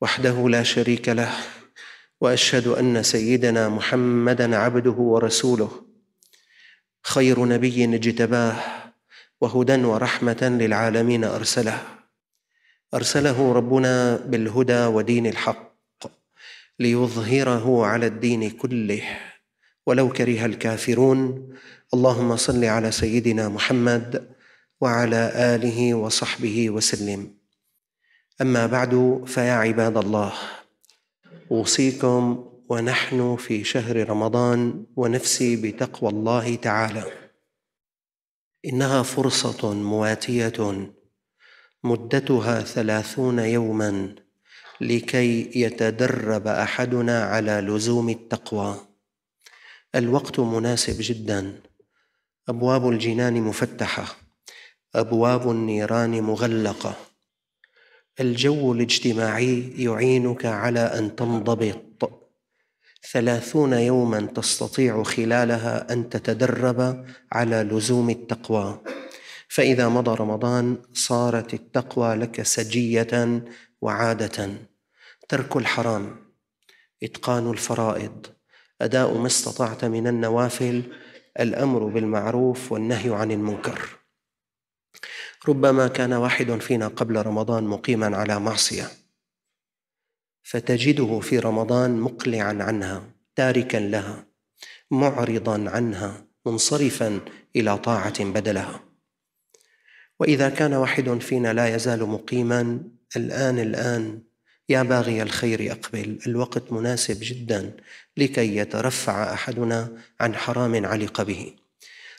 وحده لا شريك له واشهد ان سيدنا محمدا عبده ورسوله خير نبي اجتباه وهدى ورحمه للعالمين ارسله ارسله ربنا بالهدى ودين الحق ليظهره على الدين كله ولو كره الكافرون اللهم صل على سيدنا محمد وعلى اله وصحبه وسلم اما بعد فيا عباد الله اوصيكم ونحن في شهر رمضان ونفسي بتقوى الله تعالى انها فرصه مواتيه مدتها ثلاثون يوما لكي يتدرب احدنا على لزوم التقوى الوقت مناسب جدا ابواب الجنان مفتحه ابواب النيران مغلقه الجو الاجتماعي يعينك على أن تنضبط ثلاثون يوما تستطيع خلالها أن تتدرب على لزوم التقوى فإذا مضى رمضان صارت التقوى لك سجية وعادة ترك الحرام إتقان الفرائض أداء ما استطعت من النوافل الأمر بالمعروف والنهي عن المنكر ربما كان واحد فينا قبل رمضان مقيما على معصيه فتجده في رمضان مقلعا عنها تاركا لها معرضا عنها منصرفا الى طاعه بدلها واذا كان واحد فينا لا يزال مقيما الان الان يا باغي الخير اقبل الوقت مناسب جدا لكي يترفع احدنا عن حرام علق به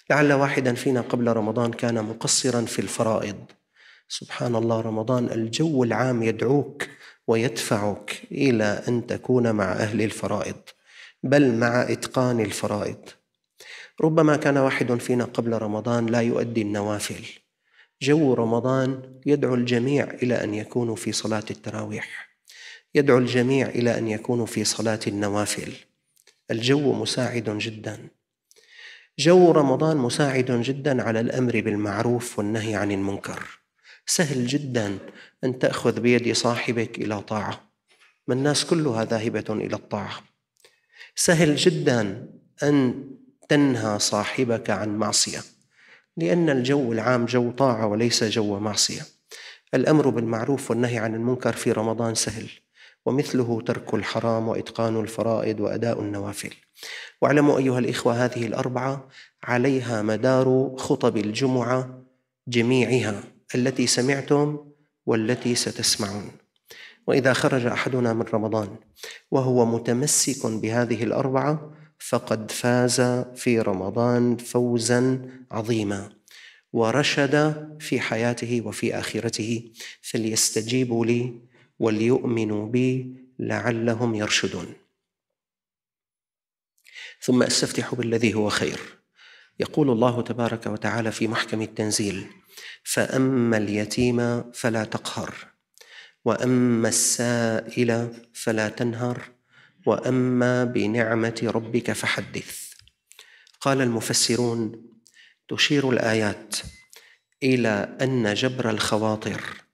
لعل واحدا فينا قبل رمضان كان مقصرا في الفرائض سبحان الله رمضان الجو العام يدعوك ويدفعك الى ان تكون مع اهل الفرائض بل مع اتقان الفرائض ربما كان واحد فينا قبل رمضان لا يؤدي النوافل جو رمضان يدعو الجميع الى ان يكونوا في صلاه التراويح يدعو الجميع الى ان يكونوا في صلاه النوافل الجو مساعد جدا جو رمضان مساعد جدا على الامر بالمعروف والنهي عن المنكر سهل جدا ان تاخذ بيد صاحبك الى طاعه ما الناس كلها ذاهبه الى الطاعه سهل جدا ان تنهى صاحبك عن معصيه لان الجو العام جو طاعه وليس جو معصيه الامر بالمعروف والنهي عن المنكر في رمضان سهل ومثله ترك الحرام واتقان الفرائض واداء النوافل واعلموا ايها الاخوه هذه الاربعه عليها مدار خطب الجمعه جميعها التي سمعتم والتي ستسمعون واذا خرج احدنا من رمضان وهو متمسك بهذه الاربعه فقد فاز في رمضان فوزا عظيما ورشد في حياته وفي اخرته فليستجيبوا لي وليؤمنوا بي لعلهم يرشدون ثم استفتح بالذي هو خير يقول الله تبارك وتعالى في محكم التنزيل فاما اليتيم فلا تقهر واما السائل فلا تنهر واما بنعمه ربك فحدث قال المفسرون تشير الايات الى ان جبر الخواطر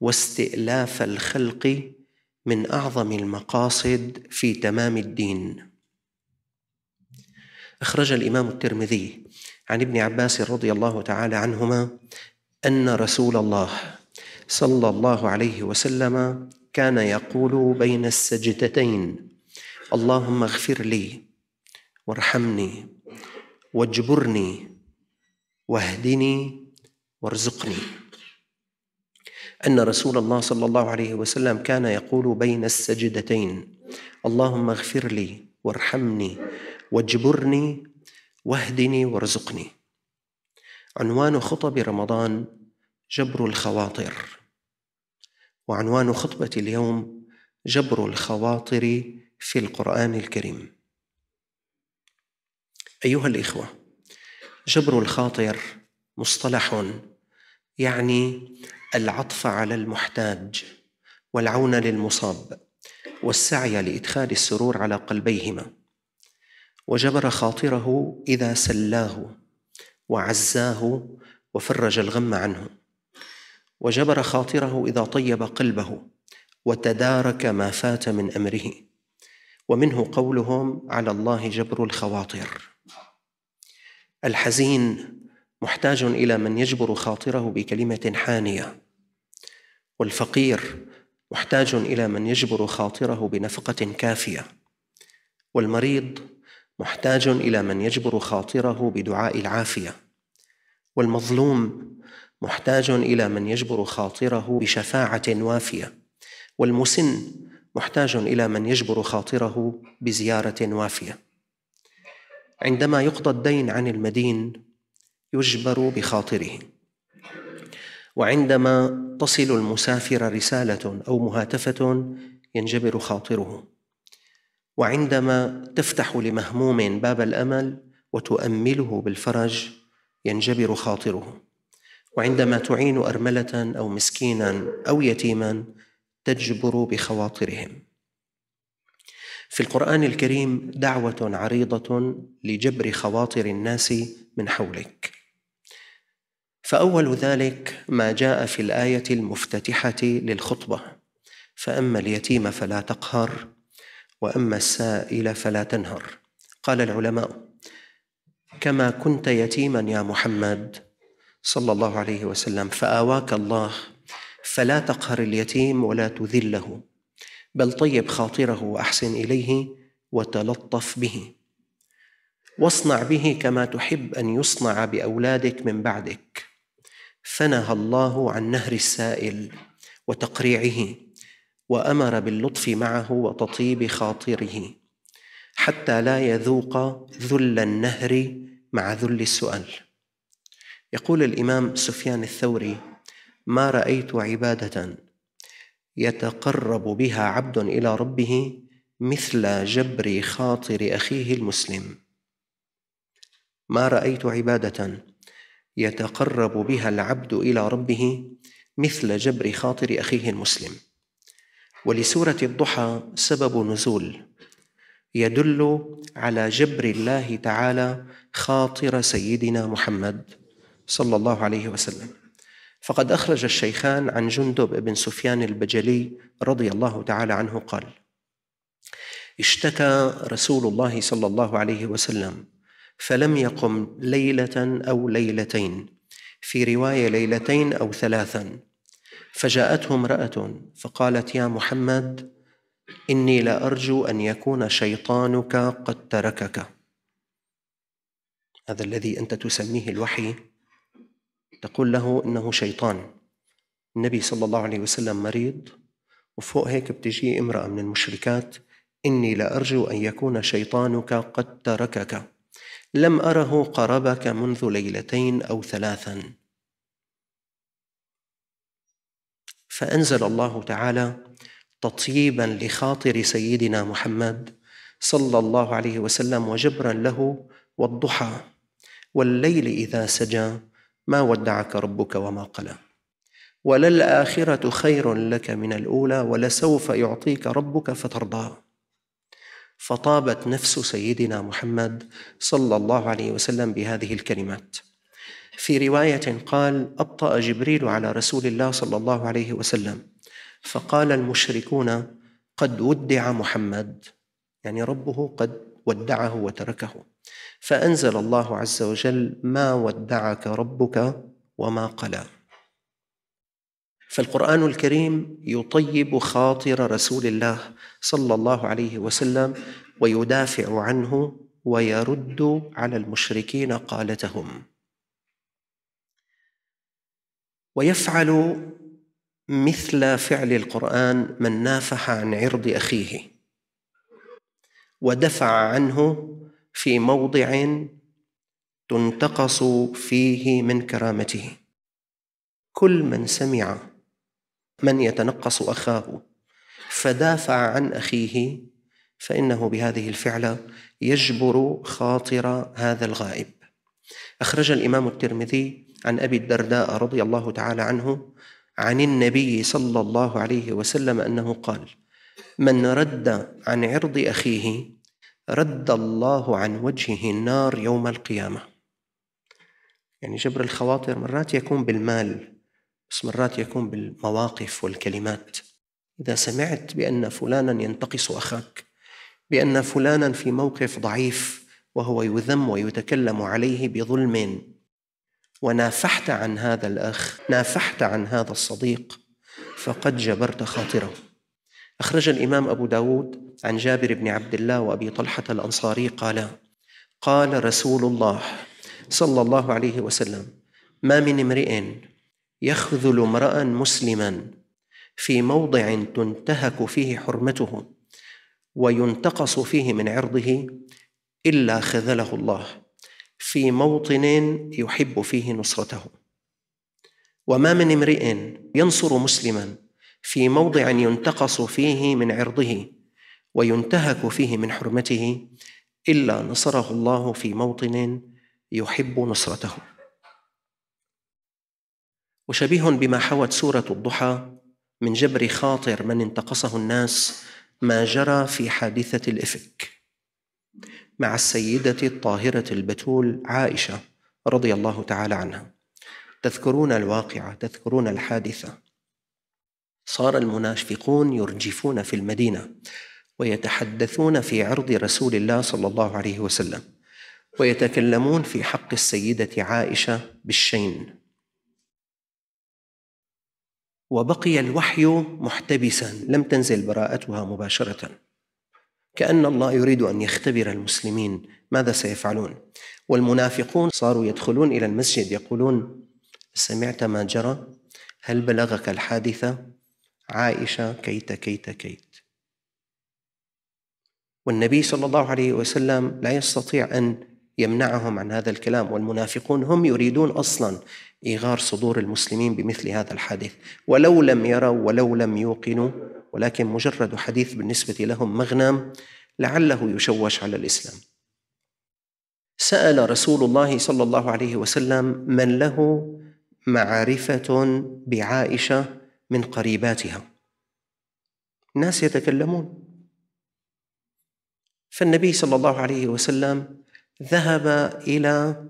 واستئلاف الخلق من اعظم المقاصد في تمام الدين اخرج الامام الترمذي عن ابن عباس رضي الله تعالى عنهما ان رسول الله صلى الله عليه وسلم كان يقول بين السجدتين اللهم اغفر لي وارحمني واجبرني واهدني وارزقني ان رسول الله صلى الله عليه وسلم كان يقول بين السجدتين اللهم اغفر لي وارحمني واجبرني واهدني وارزقني عنوان خطب رمضان جبر الخواطر وعنوان خطبه اليوم جبر الخواطر في القران الكريم ايها الاخوه جبر الخاطر مصطلح يعني العطف على المحتاج والعون للمصاب والسعي لادخال السرور على قلبيهما وجبر خاطره اذا سلاه وعزاه وفرج الغم عنه وجبر خاطره اذا طيب قلبه وتدارك ما فات من امره ومنه قولهم على الله جبر الخواطر الحزين محتاج الى من يجبر خاطره بكلمه حانيه والفقير محتاج الى من يجبر خاطره بنفقه كافيه والمريض محتاج الى من يجبر خاطره بدعاء العافيه والمظلوم محتاج الى من يجبر خاطره بشفاعه وافيه والمسن محتاج الى من يجبر خاطره بزياره وافيه عندما يقضى الدين عن المدين يجبر بخاطره وعندما تصل المسافر رساله او مهاتفه ينجبر خاطره وعندما تفتح لمهموم باب الامل وتؤمله بالفرج ينجبر خاطره وعندما تعين ارمله او مسكينا او يتيما تجبر بخواطرهم في القران الكريم دعوه عريضه لجبر خواطر الناس من حولك فأول ذلك ما جاء في الآية المفتتحة للخطبة فأما اليتيم فلا تقهر وأما السائل فلا تنهر قال العلماء كما كنت يتيما يا محمد صلى الله عليه وسلم فآواك الله فلا تقهر اليتيم ولا تذله بل طيب خاطره وأحسن إليه وتلطف به واصنع به كما تحب أن يصنع بأولادك من بعدك فنهى الله عن نهر السائل وتقريعه وامر باللطف معه وتطيب خاطره حتى لا يذوق ذل النهر مع ذل السؤال يقول الامام سفيان الثوري ما رايت عباده يتقرب بها عبد الى ربه مثل جبر خاطر اخيه المسلم ما رايت عباده يتقرب بها العبد الى ربه مثل جبر خاطر اخيه المسلم ولسوره الضحى سبب نزول يدل على جبر الله تعالى خاطر سيدنا محمد صلى الله عليه وسلم فقد اخرج الشيخان عن جندب بن سفيان البجلي رضي الله تعالى عنه قال اشتكى رسول الله صلى الله عليه وسلم فلم يقم ليله او ليلتين في روايه ليلتين او ثلاثا فجاءته امراه فقالت يا محمد اني لارجو أرجو ان يكون شيطانك قد تركك هذا الذي انت تسميه الوحي تقول له انه شيطان النبي صلى الله عليه وسلم مريض وفوق هيك بتجي امراه من المشركات اني لارجو أرجو ان يكون شيطانك قد تركك لم أره قربك منذ ليلتين أو ثلاثا فأنزل الله تعالى تطيبا لخاطر سيدنا محمد صلى الله عليه وسلم وجبرا له والضحى والليل إذا سجى ما ودعك ربك وما قلى وللآخرة خير لك من الأولى ولسوف يعطيك ربك فترضى فطابت نفس سيدنا محمد صلى الله عليه وسلم بهذه الكلمات في روايه قال ابطا جبريل على رسول الله صلى الله عليه وسلم فقال المشركون قد ودع محمد يعني ربه قد ودعه وتركه فانزل الله عز وجل ما ودعك ربك وما قلى فالقرآن الكريم يطيب خاطر رسول الله صلى الله عليه وسلم ويدافع عنه ويرد على المشركين قالتهم ويفعل مثل فعل القرآن من نافح عن عرض أخيه ودفع عنه في موضع تنتقص فيه من كرامته كل من سمع من يتنقص اخاه فدافع عن اخيه فانه بهذه الفعله يجبر خاطر هذا الغائب اخرج الامام الترمذي عن ابي الدرداء رضي الله تعالى عنه عن النبي صلى الله عليه وسلم انه قال من رد عن عرض اخيه رد الله عن وجهه النار يوم القيامه يعني جبر الخواطر مرات يكون بالمال بس مرات يكون بالمواقف والكلمات إذا سمعت بأن فلانا ينتقص أخاك بأن فلانا في موقف ضعيف وهو يذم ويتكلم عليه بظلم ونافحت عن هذا الأخ نافحت عن هذا الصديق فقد جبرت خاطره أخرج الإمام أبو داود عن جابر بن عبد الله وأبي طلحة الأنصاري قال قال رسول الله صلى الله عليه وسلم ما من امرئ يخذل امرأ مسلما في موضع تنتهك فيه حرمته وينتقص فيه من عرضه إلا خذله الله في موطن يحب فيه نصرته وما من امرئ ينصر مسلما في موضع ينتقص فيه من عرضه وينتهك فيه من حرمته الا نصره الله في موطن يحب نصرته وشبيه بما حوت سورة الضحى من جبر خاطر من انتقصه الناس ما جرى في حادثة الإفك مع السيدة الطاهرة البتول عائشة رضي الله تعالى عنها تذكرون الواقعة تذكرون الحادثة صار المنافقون يرجفون في المدينة ويتحدثون في عرض رسول الله صلى الله عليه وسلم ويتكلمون في حق السيدة عائشة بالشين وبقي الوحي محتبسا لم تنزل براءتها مباشره كان الله يريد ان يختبر المسلمين ماذا سيفعلون والمنافقون صاروا يدخلون الى المسجد يقولون سمعت ما جرى هل بلغك الحادثه عائشه كيت كيت كيت والنبي صلى الله عليه وسلم لا يستطيع ان يمنعهم عن هذا الكلام والمنافقون هم يريدون اصلا إيغار صدور المسلمين بمثل هذا الحادث ولو لم يروا ولو لم يوقنوا ولكن مجرد حديث بالنسبة لهم مغنم لعله يشوش على الإسلام سأل رسول الله صلى الله عليه وسلم من له معرفة بعائشة من قريباتها الناس يتكلمون فالنبي صلى الله عليه وسلم ذهب إلى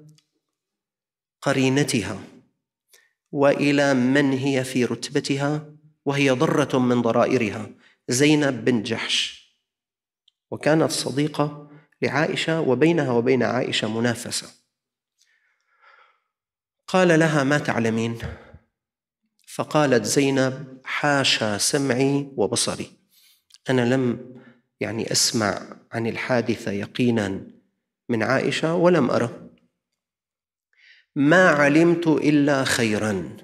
قرينتها والى من هي في رتبتها وهي ضره من ضرائرها زينب بن جحش وكانت صديقه لعائشه وبينها وبين عائشه منافسه قال لها ما تعلمين فقالت زينب حاشا سمعي وبصري انا لم يعني اسمع عن الحادثه يقينا من عائشه ولم اره ما علمت الا خيرا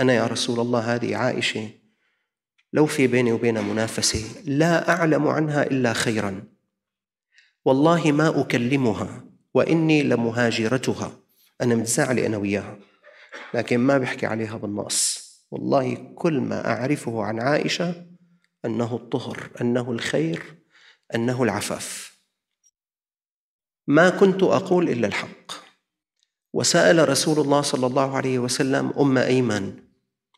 انا يا رسول الله هذه عائشه لو في بيني وبين منافسه لا اعلم عنها الا خيرا والله ما اكلمها واني لمهاجرتها انا متزعل انا وياها لكن ما بحكي عليها بالنقص والله كل ما اعرفه عن عائشه انه الطهر انه الخير انه العفاف ما كنت اقول الا الحق وسأل رسول الله صلى الله عليه وسلم أم أيمن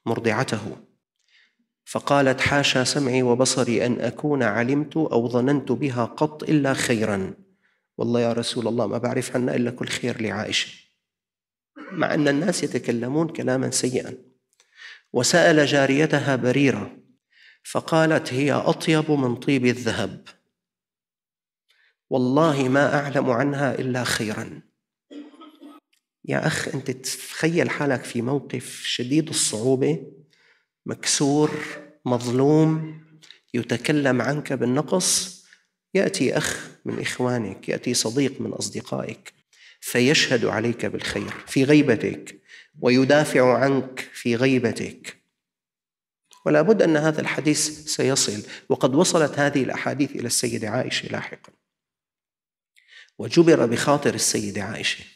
مرضعته فقالت حاشا سمعي وبصري أن أكون علمت أو ظننت بها قط إلا خيرا والله يا رسول الله ما بعرف عنا إلا كل خير لعائشة مع أن الناس يتكلمون كلاما سيئا وسأل جاريتها بريرة فقالت هي أطيب من طيب الذهب والله ما أعلم عنها إلا خيرا يا أخ أنت تتخيل حالك في موقف شديد الصعوبة مكسور مظلوم يتكلم عنك بالنقص يأتي أخ من إخوانك يأتي صديق من أصدقائك فيشهد عليك بالخير في غيبتك ويدافع عنك في غيبتك ولا بد أن هذا الحديث سيصل وقد وصلت هذه الأحاديث إلى السيدة عائشة لاحقا وجبر بخاطر السيدة عائشة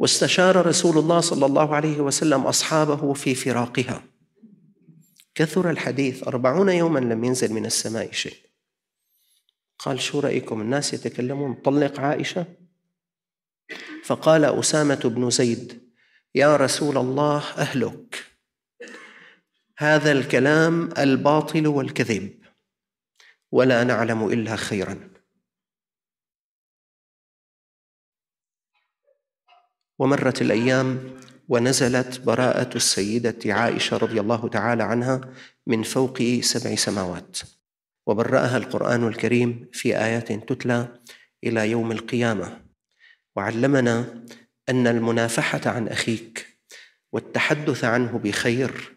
واستشار رسول الله صلى الله عليه وسلم أصحابه في فراقها كثر الحديث أربعون يوما لم ينزل من السماء شيء قال شو رأيكم الناس يتكلمون طلق عائشة فقال أسامة بن زيد يا رسول الله أهلك هذا الكلام الباطل والكذب ولا نعلم إلا خيرا ومرت الايام ونزلت براءه السيده عائشه رضي الله تعالى عنها من فوق سبع سماوات وبراها القران الكريم في ايات تتلى الى يوم القيامه وعلمنا ان المنافحه عن اخيك والتحدث عنه بخير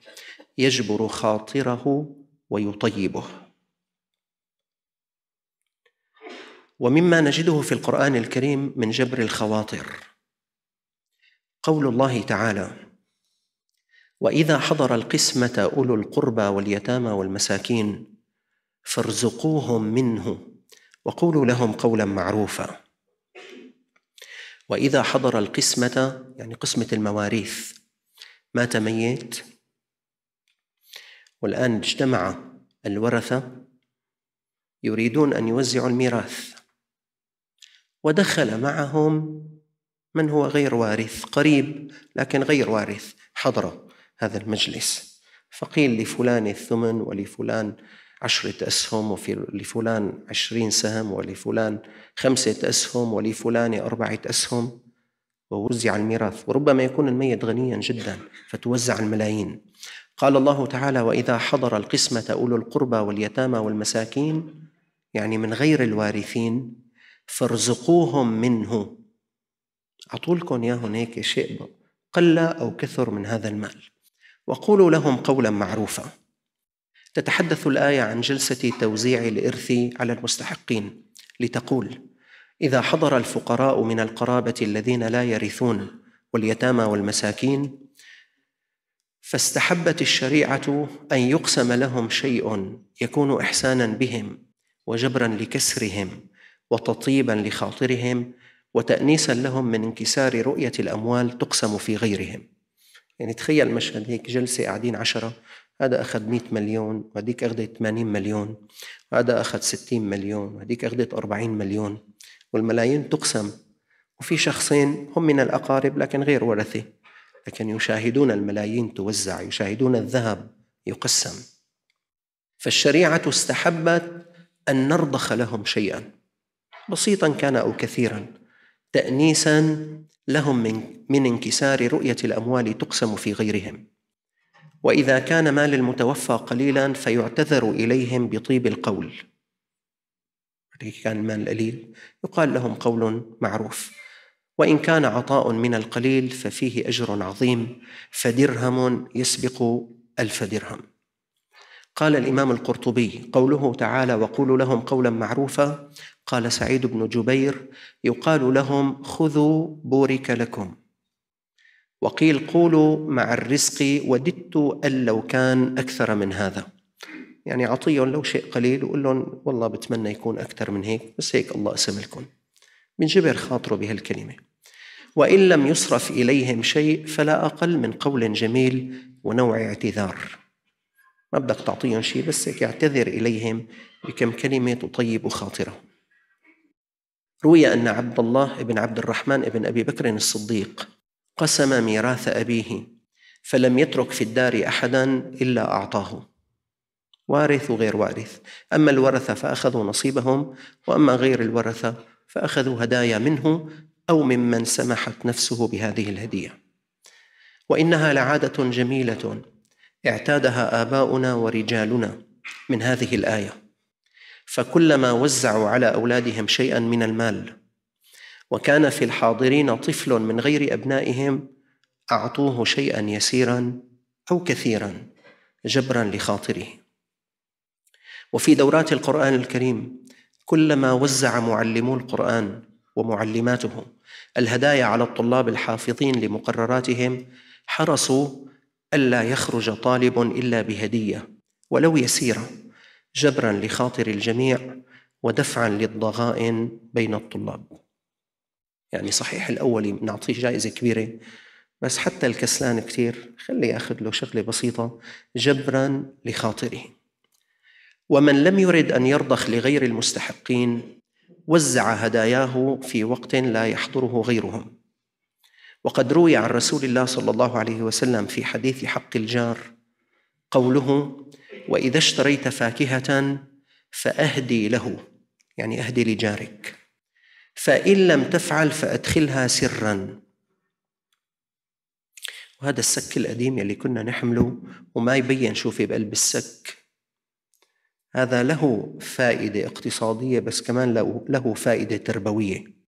يجبر خاطره ويطيبه ومما نجده في القران الكريم من جبر الخواطر قول الله تعالى واذا حضر القسمه اولو القربى واليتامى والمساكين فارزقوهم منه وقولوا لهم قولا معروفا واذا حضر القسمه يعني قسمه المواريث مات ميت والان اجتمع الورثه يريدون ان يوزعوا الميراث ودخل معهم من هو غير وارث قريب لكن غير وارث حضر هذا المجلس فقيل لفلان الثمن ولفلان عشرة أسهم ولفلان عشرين سهم ولفلان خمسة أسهم ولفلان أربعة أسهم ووزع الميراث وربما يكون الميت غنيا جدا فتوزع الملايين قال الله تعالى وإذا حضر القسمة أولو القربى واليتامى والمساكين يعني من غير الوارثين فارزقوهم منه أعطولكم يا هناك شيء قل أو كثر من هذا المال وقولوا لهم قولا معروفا تتحدث الآية عن جلسة توزيع الإرث على المستحقين لتقول إذا حضر الفقراء من القرابة الذين لا يرثون واليتامى والمساكين فاستحبت الشريعة أن يقسم لهم شيء يكون إحسانا بهم وجبرا لكسرهم وتطيبا لخاطرهم وتأنيسا لهم من انكسار رؤية الأموال تقسم في غيرهم يعني تخيل مشهد هيك جلسة قاعدين عشرة هذا أخذ 100 مليون وهديك أخذت 80 مليون وهذا أخذ 60 مليون وهديك أخذت 40 مليون والملايين تقسم وفي شخصين هم من الأقارب لكن غير ورثة لكن يشاهدون الملايين توزع يشاهدون الذهب يقسم فالشريعة استحبت أن نرضخ لهم شيئا بسيطا كان أو كثيرا تأنيسا لهم من, من انكسار رؤية الأموال تقسم في غيرهم وإذا كان مال المتوفى قليلا فيعتذر إليهم بطيب القول كان المال قليل يقال لهم قول معروف وإن كان عطاء من القليل ففيه أجر عظيم فدرهم يسبق ألف درهم قال الإمام القرطبي قوله تعالى وقولوا لهم قولا معروفا قال سعيد بن جبير يقال لهم خذوا بورك لكم وقيل قولوا مع الرزق وددت أن لو كان أكثر من هذا يعني عطيهم لو شيء قليل وقول لهم والله بتمنى يكون أكثر من هيك بس هيك الله قسم لكم بنجبر خاطره بهالكلمة وإن لم يصرف إليهم شيء فلا أقل من قول جميل ونوع اعتذار ما بدك تعطيهم شيء بس هيك اعتذر إليهم بكم كلمة تطيب خاطرهم روي أن عبد الله بن عبد الرحمن بن أبي بكر الصديق قسم ميراث أبيه فلم يترك في الدار أحدا إلا أعطاه وارث وغير وارث أما الورثة فأخذوا نصيبهم وأما غير الورثة فأخذوا هدايا منه أو ممن سمحت نفسه بهذه الهدية وإنها لعادة جميلة اعتادها اباؤنا ورجالنا من هذه الايه فكلما وزعوا على اولادهم شيئا من المال وكان في الحاضرين طفل من غير ابنائهم اعطوه شيئا يسيرا او كثيرا جبرا لخاطره وفي دورات القران الكريم كلما وزع معلمو القران ومعلماته الهدايا على الطلاب الحافظين لمقرراتهم حرصوا ألا يخرج طالب إلا بهدية ولو يسيرة جبرا لخاطر الجميع ودفعا للضغائن بين الطلاب يعني صحيح الأول نعطيه جائزة كبيرة بس حتى الكسلان كثير خليه ياخذ له شغلة بسيطة جبرا لخاطره ومن لم يرد أن يرضخ لغير المستحقين وزع هداياه في وقت لا يحضره غيرهم وقد روي عن رسول الله صلى الله عليه وسلم في حديث حق الجار قوله واذا اشتريت فاكهه فاهدي له يعني اهدي لجارك فان لم تفعل فادخلها سرا وهذا السك القديم اللي كنا نحمله وما يبين شو في بقلب السك هذا له فائدة اقتصادية بس كمان له فائدة تربوية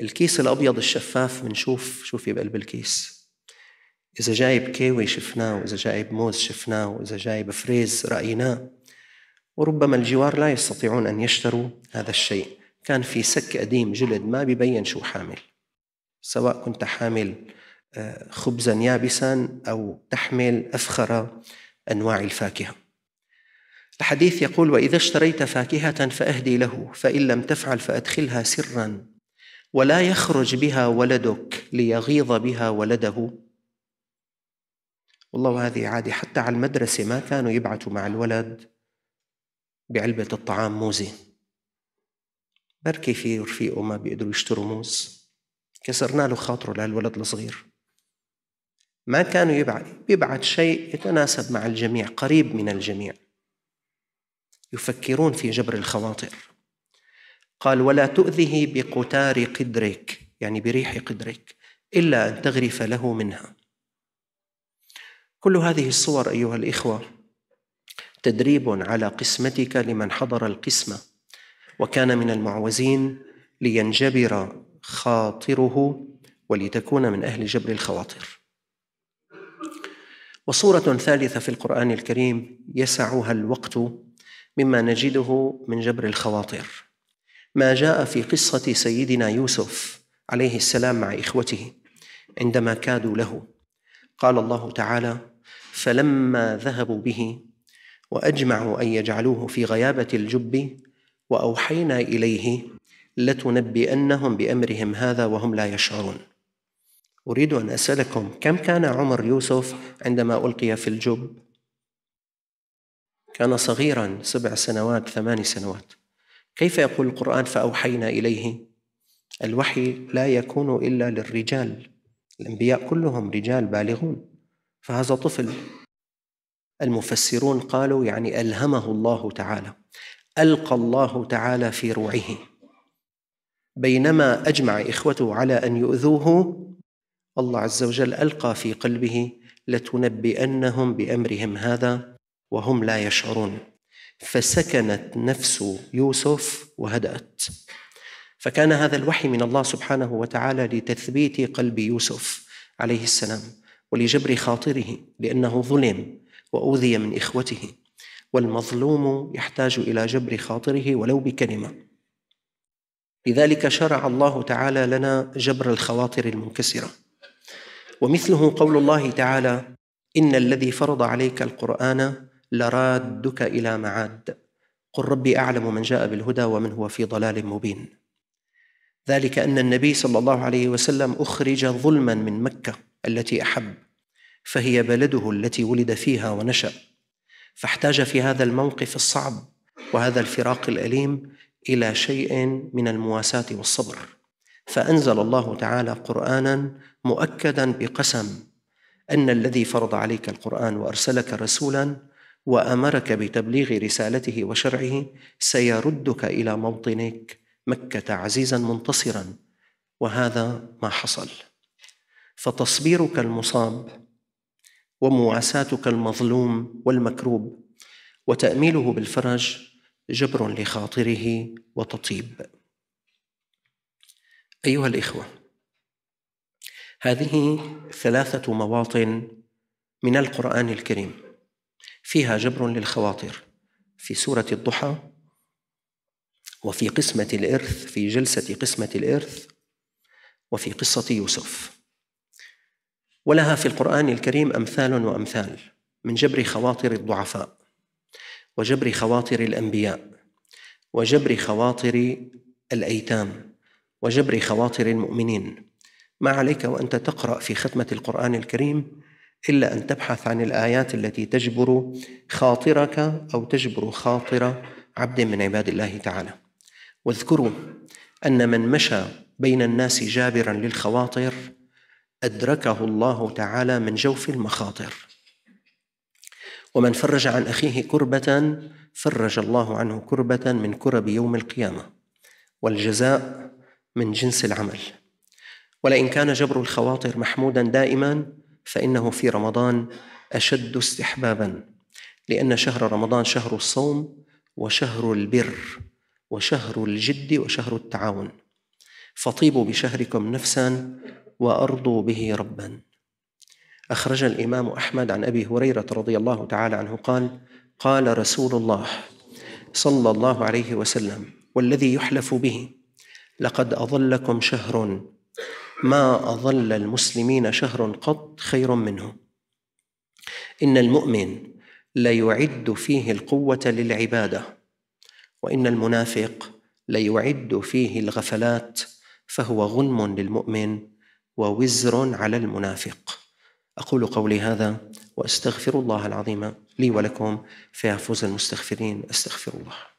الكيس الابيض الشفاف بنشوف في بقلب الكيس اذا جايب كاوي شفناه واذا جايب موز شفناه واذا جايب فريز رايناه وربما الجوار لا يستطيعون ان يشتروا هذا الشيء كان في سك قديم جلد ما بيبين شو حامل سواء كنت حامل آه، خبزا يابسا او تحمل افخر انواع الفاكهه الحديث يقول واذا اشتريت فاكهه فاهدي له فان لم تفعل فادخلها سرا ولا يخرج بها ولدك ليغيظ بها ولده والله هذه عادي حتى على المدرسة ما كانوا يبعثوا مع الولد بعلبة الطعام موزة بركي في رفيقه ما بيقدروا يشتروا موز كسرنا له خاطره لهالولد الصغير ما كانوا يبعث يبعث شيء يتناسب مع الجميع قريب من الجميع يفكرون في جبر الخواطر قال ولا تؤذه بقتار قدرك يعني بريح قدرك إلا أن تغرف له منها كل هذه الصور أيها الإخوة تدريب على قسمتك لمن حضر القسمة وكان من المعوزين لينجبر خاطره ولتكون من أهل جبر الخواطر وصورة ثالثة في القرآن الكريم يسعها الوقت مما نجده من جبر الخواطر ما جاء في قصة سيدنا يوسف عليه السلام مع إخوته عندما كادوا له قال الله تعالى فلما ذهبوا به واجمعوا ان يجعلوه في غيابه الجب واوحينا اليه لتنبئنهم بامرهم هذا وهم لا يشعرون اريد ان اسالكم كم كان عمر يوسف عندما القي في الجب كان صغيرا سبع سنوات ثمان سنوات كيف يقول القرآن فأوحينا إليه الوحي لا يكون إلا للرجال الأنبياء كلهم رجال بالغون فهذا طفل المفسرون قالوا يعني ألهمه الله تعالى ألقى الله تعالى في روعه بينما أجمع إخوته على أن يؤذوه الله عز وجل ألقى في قلبه لتنبئنهم بأمرهم هذا وهم لا يشعرون فسكنت نفس يوسف وهدأت فكان هذا الوحي من الله سبحانه وتعالى لتثبيت قلب يوسف عليه السلام ولجبر خاطره لأنه ظلم وأوذي من إخوته والمظلوم يحتاج إلى جبر خاطره ولو بكلمة لذلك شرع الله تعالى لنا جبر الخواطر المنكسرة ومثله قول الله تعالى إن الذي فرض عليك القرآن لرادك إلى معاد قل ربي أعلم من جاء بالهدى ومن هو في ضلال مبين ذلك أن النبي صلى الله عليه وسلم أخرج ظلما من مكة التي أحب فهي بلده التي ولد فيها ونشأ فاحتاج في هذا الموقف الصعب وهذا الفراق الأليم إلى شيء من المواساة والصبر فأنزل الله تعالى قرآنا مؤكدا بقسم أن الذي فرض عليك القرآن وأرسلك رسولا وامرك بتبليغ رسالته وشرعه سيردك الى موطنك مكه عزيزا منتصرا وهذا ما حصل فتصبيرك المصاب ومواساتك المظلوم والمكروب وتاميله بالفرج جبر لخاطره وتطيب ايها الاخوه هذه ثلاثه مواطن من القران الكريم فيها جبر للخواطر في سورة الضحى وفي قسمة الإرث في جلسة قسمة الإرث وفي قصة يوسف ولها في القرآن الكريم أمثال وأمثال من جبر خواطر الضعفاء وجبر خواطر الأنبياء وجبر خواطر الأيتام وجبر خواطر المؤمنين ما عليك وأنت تقرأ في ختمة القرآن الكريم إلا أن تبحث عن الآيات التي تجبر خاطرك أو تجبر خاطر عبد من عباد الله تعالى واذكروا أن من مشى بين الناس جابرا للخواطر أدركه الله تعالى من جوف المخاطر ومن فرج عن أخيه كربة فرج الله عنه كربة من كرب يوم القيامة والجزاء من جنس العمل ولئن كان جبر الخواطر محمودا دائما فإنه في رمضان أشد استحبابا لأن شهر رمضان شهر الصوم وشهر البر وشهر الجد وشهر التعاون فطيبوا بشهركم نفسا وأرضوا به ربا أخرج الإمام أحمد عن أبي هريرة رضي الله تعالى عنه قال قال رسول الله صلى الله عليه وسلم والذي يحلف به لقد أظلكم شهر ما أظل المسلمين شهر قط خير منه إن المؤمن ليعد فيه القوة للعبادة وإن المنافق ليعد فيه الغفلات فهو غنم للمؤمن ووزر على المنافق أقول قولي هذا وأستغفر الله العظيم لي ولكم فوز المستغفرين أستغفر الله